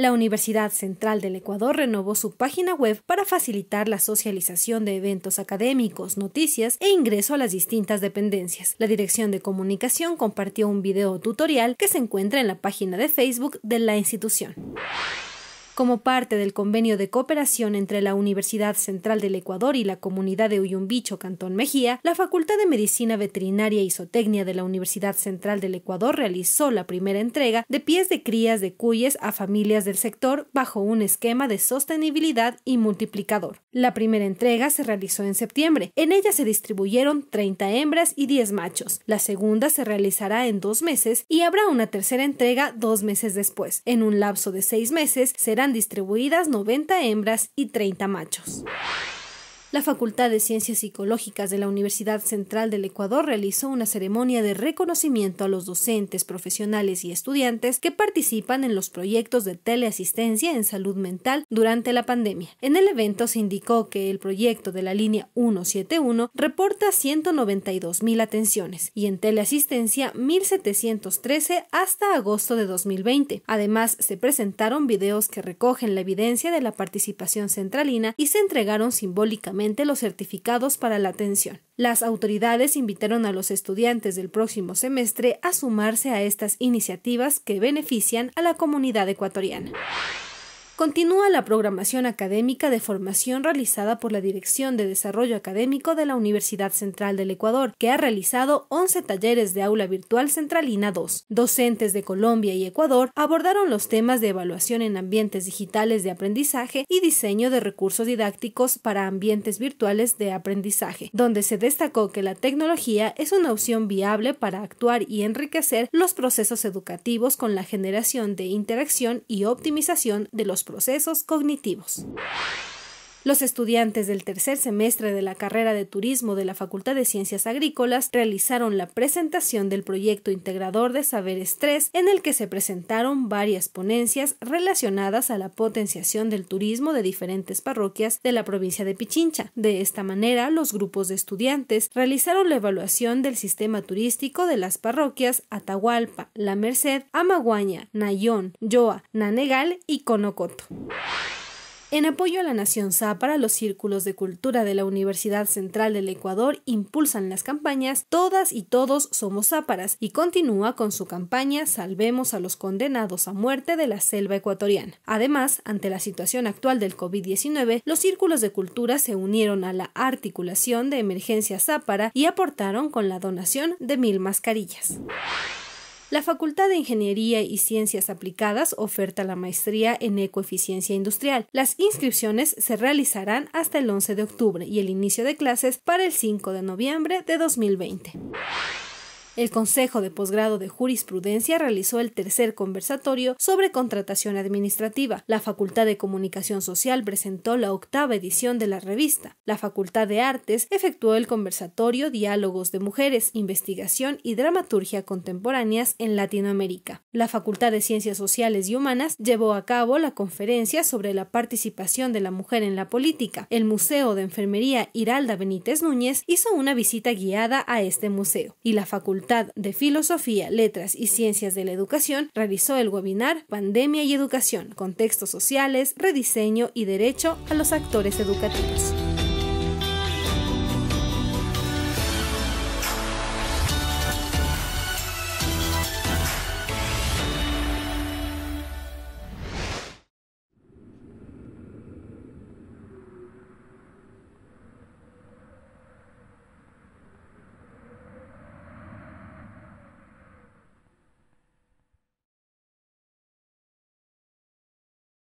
La Universidad Central del Ecuador renovó su página web para facilitar la socialización de eventos académicos, noticias e ingreso a las distintas dependencias. La Dirección de Comunicación compartió un video tutorial que se encuentra en la página de Facebook de la institución como parte del convenio de cooperación entre la Universidad Central del Ecuador y la comunidad de Uyumbicho, Cantón Mejía, la Facultad de Medicina Veterinaria y Zootecnia de la Universidad Central del Ecuador realizó la primera entrega de pies de crías de cuyes a familias del sector bajo un esquema de sostenibilidad y multiplicador. La primera entrega se realizó en septiembre. En ella se distribuyeron 30 hembras y 10 machos. La segunda se realizará en dos meses y habrá una tercera entrega dos meses después. En un lapso de seis meses serán distribuidas 90 hembras y 30 machos. La Facultad de Ciencias Psicológicas de la Universidad Central del Ecuador realizó una ceremonia de reconocimiento a los docentes, profesionales y estudiantes que participan en los proyectos de teleasistencia en salud mental durante la pandemia. En el evento se indicó que el proyecto de la línea 171 reporta 192.000 atenciones y en teleasistencia 1.713 hasta agosto de 2020. Además, se presentaron videos que recogen la evidencia de la participación centralina y se entregaron simbólicamente los certificados para la atención. Las autoridades invitaron a los estudiantes del próximo semestre a sumarse a estas iniciativas que benefician a la comunidad ecuatoriana continúa la programación académica de formación realizada por la Dirección de Desarrollo Académico de la Universidad Central del Ecuador, que ha realizado 11 talleres de aula virtual centralina 2. Docentes de Colombia y Ecuador abordaron los temas de evaluación en ambientes digitales de aprendizaje y diseño de recursos didácticos para ambientes virtuales de aprendizaje, donde se destacó que la tecnología es una opción viable para actuar y enriquecer los procesos educativos con la generación de interacción y optimización de los procesos cognitivos. Los estudiantes del tercer semestre de la carrera de turismo de la Facultad de Ciencias Agrícolas realizaron la presentación del proyecto integrador de saberes 3 en el que se presentaron varias ponencias relacionadas a la potenciación del turismo de diferentes parroquias de la provincia de Pichincha. De esta manera, los grupos de estudiantes realizaron la evaluación del sistema turístico de las parroquias Atahualpa, La Merced, Amaguaña, Nayón, Yoa, Nanegal y Conocoto. En apoyo a la Nación Zápara, los círculos de cultura de la Universidad Central del Ecuador impulsan las campañas Todas y Todos Somos Záparas y continúa con su campaña Salvemos a los condenados a muerte de la selva ecuatoriana. Además, ante la situación actual del COVID-19, los círculos de cultura se unieron a la articulación de emergencia Zápara y aportaron con la donación de mil mascarillas. La Facultad de Ingeniería y Ciencias Aplicadas oferta la maestría en ecoeficiencia industrial. Las inscripciones se realizarán hasta el 11 de octubre y el inicio de clases para el 5 de noviembre de 2020. El Consejo de Posgrado de Jurisprudencia realizó el tercer conversatorio sobre contratación administrativa. La Facultad de Comunicación Social presentó la octava edición de la revista. La Facultad de Artes efectuó el conversatorio Diálogos de Mujeres, Investigación y Dramaturgia Contemporáneas en Latinoamérica. La Facultad de Ciencias Sociales y Humanas llevó a cabo la conferencia sobre la participación de la mujer en la política. El Museo de Enfermería Hiralda Benítez Núñez hizo una visita guiada a este museo y la Facultad Facultad de Filosofía, Letras y Ciencias de la Educación, realizó el webinar Pandemia y Educación, Contextos Sociales, Rediseño y Derecho a los Actores Educativos.